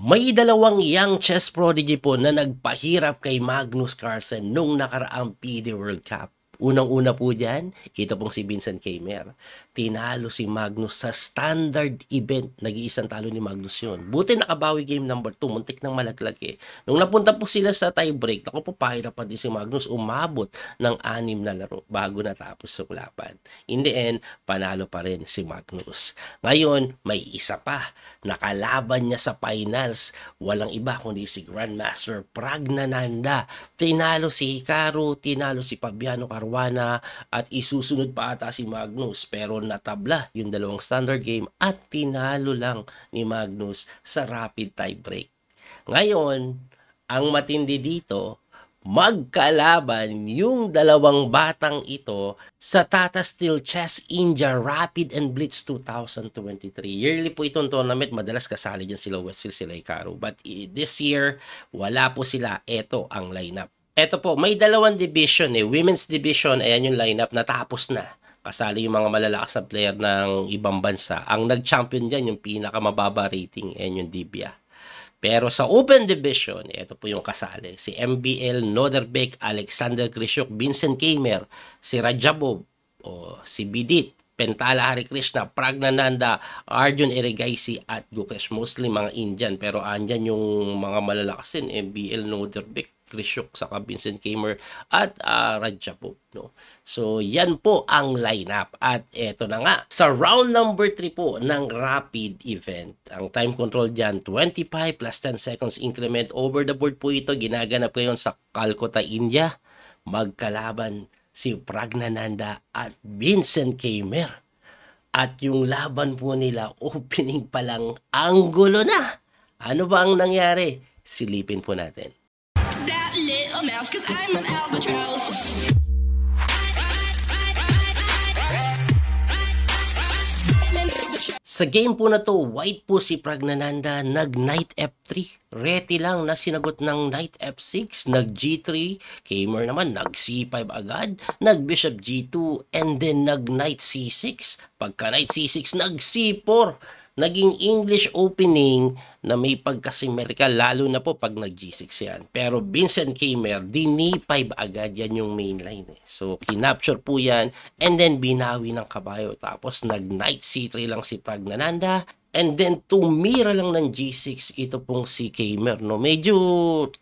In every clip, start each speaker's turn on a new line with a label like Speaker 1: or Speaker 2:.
Speaker 1: May dalawang young chess prodigy po na nagpahirap kay Magnus Carlsen nung nakaraang PD World Cup. Unang-una po dyan, ito pong si Vincent Kamer. Tinalo si Magnus sa standard event. Nag-iisang talo ni Magnus yun. Buti nakabawi game number 2. Muntik ng malaglag eh. Nung napunta po sila sa tie break, ako po pa din si Magnus. Umabot ng anim na laro bago natapos sa kulapan. In the end, panalo pa rin si Magnus. Ngayon, may isa pa. Nakalaban niya sa finals. Walang iba kundi si Grandmaster Pragnananda. Tinalo si Hikaru, tinalo si Fabiano Caruana Caruana at isusunod pa ata si Magnus pero natabla yung dalawang standard game at tinalo lang ni Magnus sa rapid tie break. Ngayon, ang matindi dito, magkalaban yung dalawang batang ito sa Tata Steel Chess India Rapid and Blitz 2023. Yearly po itong tournament, madalas kasali dyan sila Westil, sila Icaro. But this year, wala po sila. Ito ang lineup. Eto po, may dalawang division eh. Women's division, ayan yung lineup, natapos na. Kasali yung mga malalakas na player ng ibang bansa. Ang nag-champion dyan, yung pinakamababa rating, ayan yung Dibia. Pero sa open division, ito po yung kasali. Si MBL, Noderbeck, Alexander Krishuk, Vincent Kamer, si Rajabov, o si Bidit, Pentala Hari Krishna, Pragnananda, Arjun Erigaisi at Gukesh. Mostly mga Indian pero andyan yung mga malalakasin, MBL, Noderbeck, Krishuk, saka Vincent Kamer at uh, ah, Rajapo. No? So yan po ang lineup at eto na nga sa round number 3 po ng rapid event. Ang time control diyan 25 plus 10 seconds increment over the board po ito ginaganap ngayon sa Calcutta, India. Magkalaban si Pragnananda at Vincent Kamer. At yung laban po nila, opening pa lang, ang gulo na. Ano ba ang nangyari? Silipin po natin cause I'm an albatross. Sa game po na to, white po si Pragnananda, nag knight f3. Reti lang na sinagot ng knight f6, nag g3, Kamer naman nag c5 agad, nag bishop g2, and then nag knight c6. Pagka knight c6, nag c4 naging English opening na may pagkasimerical lalo na po pag nag G6 yan. Pero mm. Vincent Kramer, dini-5 agad yan yung mainline. Eh. So, kinapture po yan and then binawi ng kabayo. Tapos nag-knight C3 lang si Pragnananda And then, tumira lang ng G6 ito pong si Kamer. No? Medyo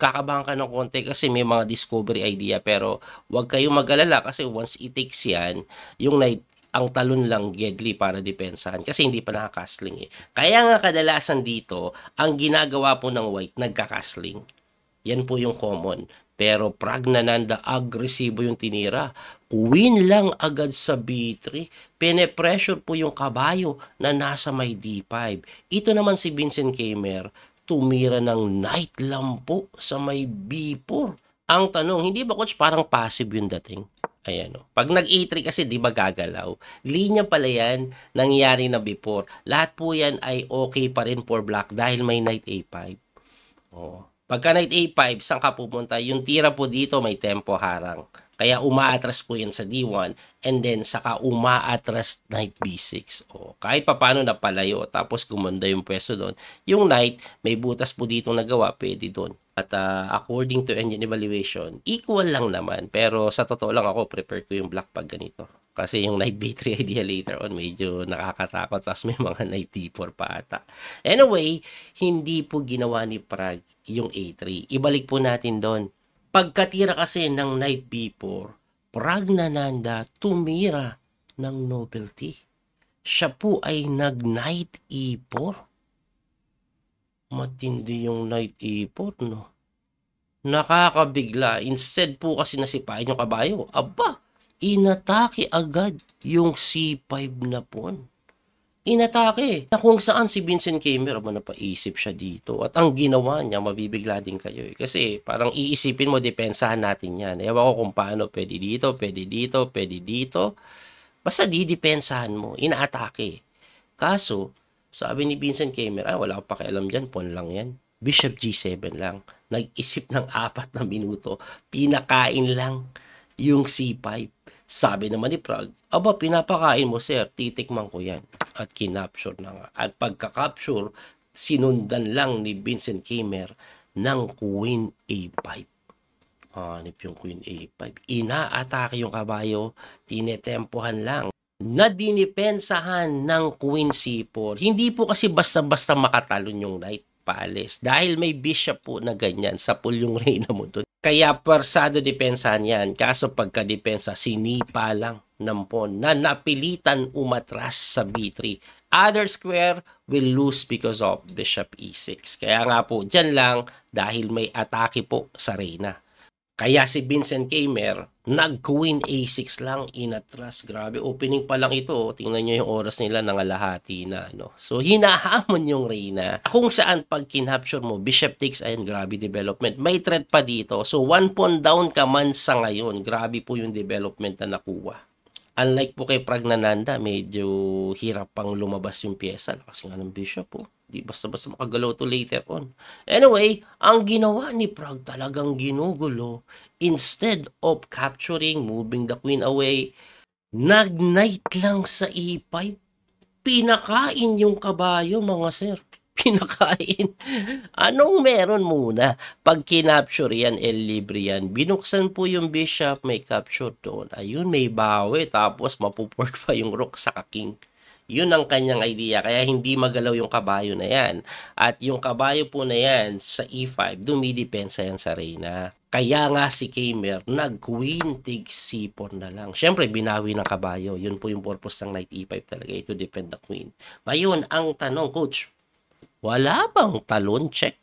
Speaker 1: kakabahan ka ng konti kasi may mga discovery idea. Pero wag kayong mag-alala kasi once it takes yan, yung knight ang talon lang Gedli para depensahan kasi hindi pa nakakastling eh. Kaya nga kadalasan dito, ang ginagawa po ng white, nagkakasling. Yan po yung common. Pero Pragnananda, agresibo yung tinira. Queen lang agad sa B3. Pine-pressure po yung kabayo na nasa may D5. Ito naman si Vincent Kamer, tumira ng knight lang po sa may B4. Ang tanong, hindi ba coach parang passive yung dating? Ayan o. Oh. Pag nag-A3 kasi, di ba gagalaw? Linya pala yan, nangyari na before. Lahat po yan ay okay pa rin for black dahil may knight A5. O. Pagka knight A5, saan ka pupunta? Yung tira po dito, may tempo harang. Kaya umaatras po yan sa D1 and then saka umaatras knight B6. O, kahit papano palayo tapos gumanda yung pwesto doon. Yung knight may butas po dito nagawa pwede doon. At uh, according to engine evaluation, equal lang naman. Pero sa totoo lang ako, prepare ko yung black pag ganito. Kasi yung knight b3 idea later on, medyo nakakatakot. Tapos may mga knight d4 pa ata. Anyway, hindi po ginawa ni Prague yung a3. Ibalik po natin doon Pagkatira kasi ng knight b4, Pragnananda tumira ng novelty. Siya po ay nag-knight e4. Matindi yung knight e4, no? Nakakabigla. Instead po kasi nasipain yung kabayo. Aba, inatake agad yung c5 na pawn inatake na kung saan si Vincent Kramer, aba napaisip siya dito. At ang ginawa niya, mabibigla din kayo eh. Kasi parang iisipin mo, depensahan natin yan. Ewan ko kung paano, pwede dito, pwede dito, pwede dito. Basta didepensahan mo, inaatake. Kaso, sabi ni Vincent Kramer, ah, wala ko pakialam dyan, pon lang yan. Bishop G7 lang. Nag-isip ng apat na minuto. Pinakain lang yung C5. Sabi naman ni Prague, aba pinapakain mo sir, titikman ko yan. At kinapture na nga. At pagka-capture, sinundan lang ni Vincent Kimmer ng Queen A5. Hanip yung Queen A5. Inaatake yung kabayo, tinetempohan lang na dinipensahan ng Queen C4. Hindi po kasi basta-basta makatalon yung knight palace. Dahil may bishop po na ganyan, sapul yung reyna mo doon. Kaya persada depensa niyan. Kaso pagka pagkadepensa, sinipa lang ng pawn na napilitan umatras sa B3. Other square will lose because of bishop E6. Kaya nga po, dyan lang dahil may atake po sa reyna. Kaya si Vincent Kamer, nag-queen A6 lang in a trust. Grabe, opening pa lang ito. Tingnan nyo yung oras nila, nangalahati na. No? So, hinahamon yung Reyna. Kung saan pag kinapture mo, bishop takes, ayun, grabe development. May threat pa dito. So, one pawn down ka man sa ngayon. Grabe po yung development na nakuha. Unlike po kay Pragnananda, medyo hirap pang lumabas yung pyesa. Kasi nga ng bishop po. Oh. Di basta-basta makagalaw to later on. Anyway, ang ginawa ni Prag talagang ginugulo. Instead of capturing, moving the queen away, nag-knight lang sa e5. Pinakain yung kabayo mga sir pinakain. Anong meron muna? Pag kinapture yan, el eh, libre yan. Binuksan po yung bishop, may capture doon. Ayun, may bawi. Tapos mapupork pa yung rook sa king. Yun ang kanyang idea. Kaya hindi magalaw yung kabayo na yan. At yung kabayo po na yan sa e5, dumidepensa yan sa reyna. Kaya nga si Kamer, nag-queen take c4 na lang. Siyempre, binawi ng kabayo. Yun po yung purpose ng knight e5 talaga, Ito eh, defend the queen. Ngayon, ang tanong, coach, wala bang talon check?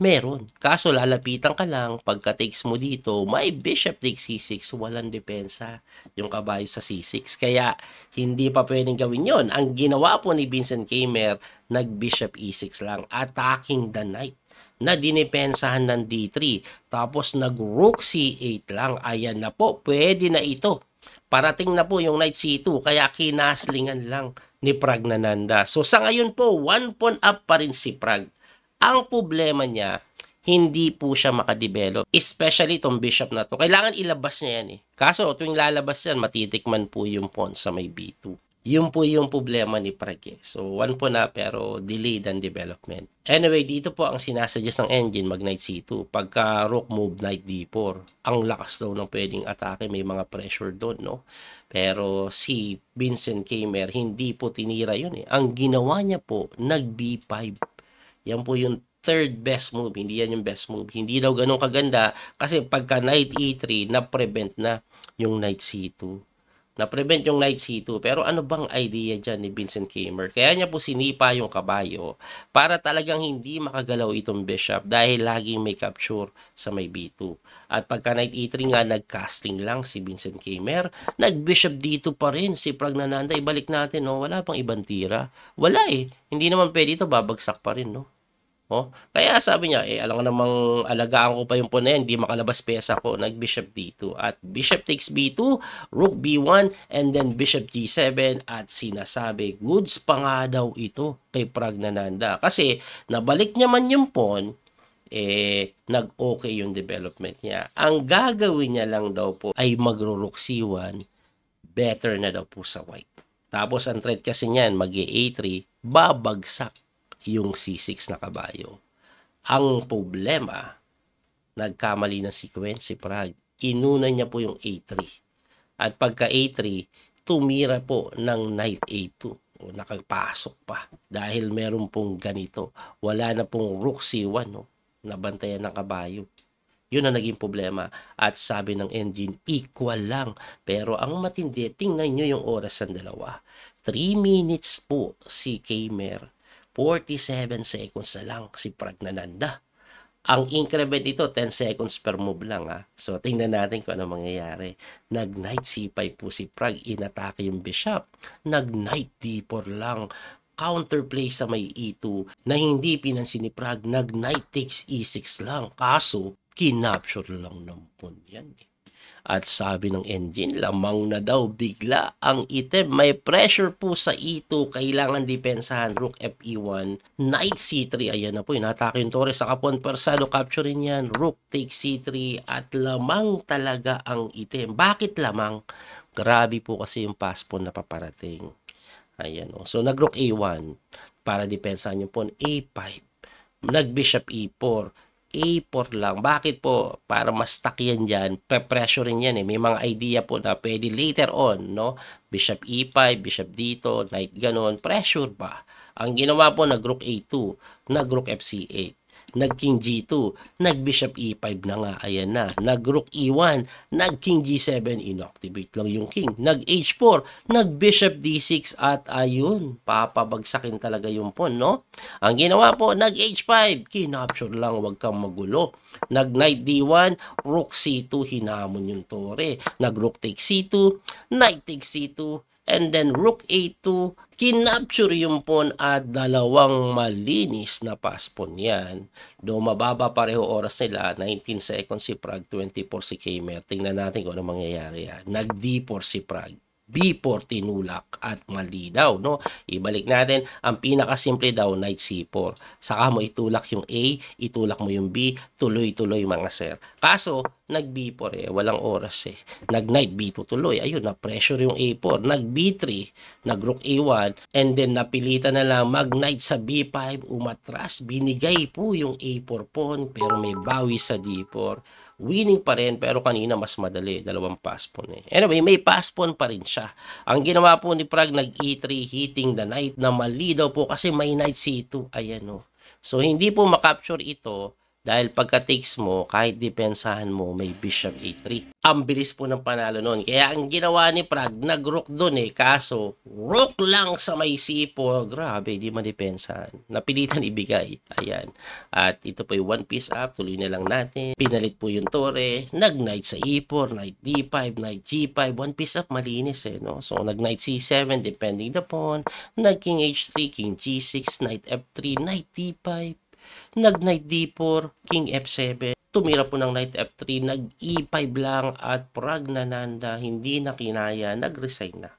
Speaker 1: Meron. Kaso lalapitan ka lang, pagka takes mo dito, may bishop takes c6, walang depensa yung kabayo sa c6. Kaya hindi pa pwedeng gawin yon. Ang ginawa po ni Vincent Kamer, nag-bishop e6 lang, attacking the knight na dinepensahan ng d3. Tapos nag-rook c8 lang. Ayan na po, pwede na ito Parating na po yung Knight C2 kaya kinaslingan lang ni Prag Nananda. So sa ngayon po, one point up pa rin si Prag. Ang problema niya, hindi po siya makadevelop. Especially itong bishop na to. Kailangan ilabas niya yan eh. Kaso tuwing lalabas yan, matitikman po yung pawn sa may B2. Yun po yung problema ni Prake. So, one po na pero delayed ang development. Anyway, dito po ang sinasuggest ng engine mag knight c2. Pagka rook move knight d4, ang lakas daw ng pwedeng atake. May mga pressure doon, no? Pero si Vincent Kamer, hindi po tinira yun eh. Ang ginawa niya po, nag b5. Yan po yung third best move. Hindi yan yung best move. Hindi daw ganun kaganda kasi pagka knight e3, na-prevent na yung knight c2 na-prevent yung knight c2. Pero ano bang idea dyan ni Vincent Kamer? Kaya niya po sinipa yung kabayo para talagang hindi makagalaw itong bishop dahil laging may capture sa may b2. At pagka knight e3 nga nag-casting lang si Vincent Kamer, nag-bishop dito pa rin si Pragnananda. Ibalik natin, no? wala pang ibang tira. Wala eh. Hindi naman pwede ito, babagsak pa rin. No? Oh, kaya sabi niya, eh, alam namang alagaan ko pa yung pawn na yan, hindi makalabas pesa ko, nag-bishop d2. At bishop takes b2, rook b1, and then bishop g7. At sinasabi, goods pa nga daw ito kay Pragnananda. Kasi nabalik niya man yung pawn, eh, nag-okay yung development niya. Ang gagawin niya lang daw po ay magro-rook c1, better na daw po sa white. Tapos ang threat kasi niyan, mag a 3 babagsak yung C6 na kabayo. Ang problema, nagkamali ng sequence si Prag. Inuna niya po yung A3. At pagka A3, tumira po ng knight A2. O, nakapasok pa. Dahil meron pong ganito. Wala na pong rook C1. No? Nabantayan ng kabayo. Yun ang naging problema. At sabi ng engine, equal lang. Pero ang matindi, tingnan nyo yung oras ng dalawa. 3 minutes po si Kamer 47 seconds na lang si Prag na Ang increment dito, 10 seconds per move lang. Ha? So, tingnan natin kung ano mangyayari. Nag-knight c5 po si Prag. Inatake yung bishop. Nag-knight d4 lang. Counterplay sa may e2 na hindi pinansin ni Prag. Nag-knight takes e6 lang. Kaso, kinapture lang ng pawn yan. Eh. At sabi ng engine, lamang na daw bigla ang itim. May pressure po sa E2. Kailangan depensahan. Rook Fe1. Knight C3. Ayan na po. Inatake yung Torres. Saka po ang Persado. Capturein yan. Rook take C3. At lamang talaga ang itim. Bakit lamang? Grabe po kasi yung passpon na paparating. Ayan o. Oh. So nag-rook A1 para depensahan yung pawn A5. Nag-bishop E4 A4 lang. Bakit po? Para mas takyan dyan, pe-pressure rin yan eh. May mga idea po na pwede later on, no? Bishop E5, Bishop dito, Knight ganon. Pressure ba? Ang ginawa po na group A2, na group FC8 nag-king g2, nag-bishop e5 na nga, ayan na, nag-rook e1, nag-king g7, inactivate lang yung king, nag-h4, nag-bishop d6 at ayun, papabagsakin talaga yung pawn, no? Ang ginawa po, nag-h5, kinapture lang, wag kang magulo. Nag-knight d1, rook c2, hinamon yung tore, nag-rook take c2, knight take c2, and then rook a2, kinapture yung pawn at dalawang malinis na pass yan. Do mababa pareho oras nila, 19 seconds si Prague, 24 si Kmer. Tingnan natin kung ano mangyayari yan. Nag-d4 si Prague. B4 tinulak at mali daw No? Ibalik natin, ang pinakasimple daw, knight C4. Saka mo itulak yung A, itulak mo yung B, tuloy-tuloy mga sir. Kaso, nag B4 eh, walang oras eh. Nag knight B2 tuloy, ayun, na-pressure yung A4. Nag B3, nag rook A1, and then napilitan na lang mag knight sa B5, umatras, binigay po yung A4 pawn, pero may bawi sa D4 winning pa rin pero kanina mas madali, dalawang postpone eh. Anyway, may postpone pa rin siya. Ang ginawa po ni Prag nag E3 hitting the night na mali daw po kasi may knight C2. Ayan Oh. So, hindi po ma-capture ito dahil pagka-takes mo, kahit depensahan mo, may bishop a3. Ang bilis po ng panalo noon. Kaya ang ginawa ni Prag, nag-rook doon eh. Kaso, rook lang sa may c4. Grabe, di madepensahan. Napilitan ibigay. Ayan. At ito po yung one piece up. Tuloy na lang natin. Pinalit po yung tore. Nag-knight sa e4, knight d5, knight g5. One piece up, malinis eh. No? So, nag-knight c7, depending the pawn. Nag-king h3, king g6, knight f3, knight d5 nag knight d4, king f7. Tumira po ng knight f3, nag e5 lang at pragnananda, hindi na kinaya, nag-resign na.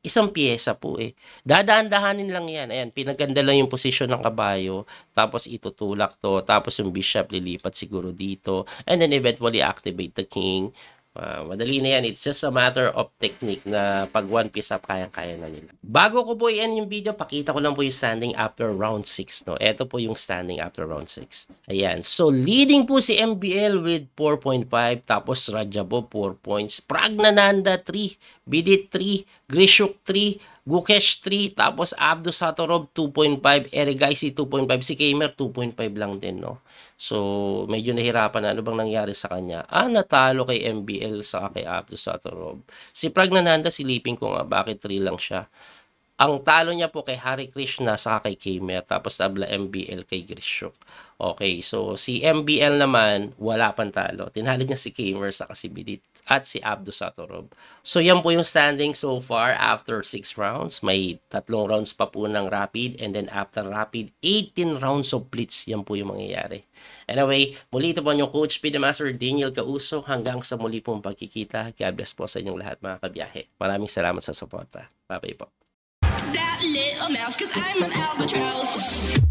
Speaker 1: Isang piyesa po eh. Dadaan-dahanin lang yan. Ayan, pinaganda lang yung posisyon ng kabayo. Tapos itutulak to. Tapos yung bishop lilipat siguro dito. And then eventually activate the king Uh, madali na yan. It's just a matter of technique na pag one piece up, kayang-kaya na nila. Bago ko po i-end yung video, pakita ko lang po yung standing after round 6. No? Ito po yung standing after round 6. Ayan. So, leading po si MBL with 4.5. Tapos, Rajabo 4 points. Prag Nananda 3. Bidit 3. Grishuk 3. Gukesh 3, tapos Abdo Satorov 2.5, Eregaisi 2.5, si Kamer 2.5 lang din, no? So, medyo nahirapan na ano bang nangyari sa kanya. Ah, natalo kay MBL sa kay Abdo Satorov. Si Pragnananda, silipin ko nga bakit 3 lang siya. Ang talo niya po kay Hari Krishna sa kay Kamer, tapos tabla MBL kay Grishuk. Okay, so si MBL naman, wala pang talo. Tinalo niya si Kamer sa si Bilit at si Abdo Satorob. So yan po yung standing so far after 6 rounds. May tatlong rounds pa po ng rapid and then after rapid, 18 rounds of blitz. Yan po yung mangyayari. Anyway, muli ito po yung Coach P. Daniel Causo. Hanggang sa muli pong pagkikita. God bless po sa inyong lahat mga kabiyahe. Maraming salamat sa suporta. Bye-bye po. That little oh mouse, cause I'm an albatross.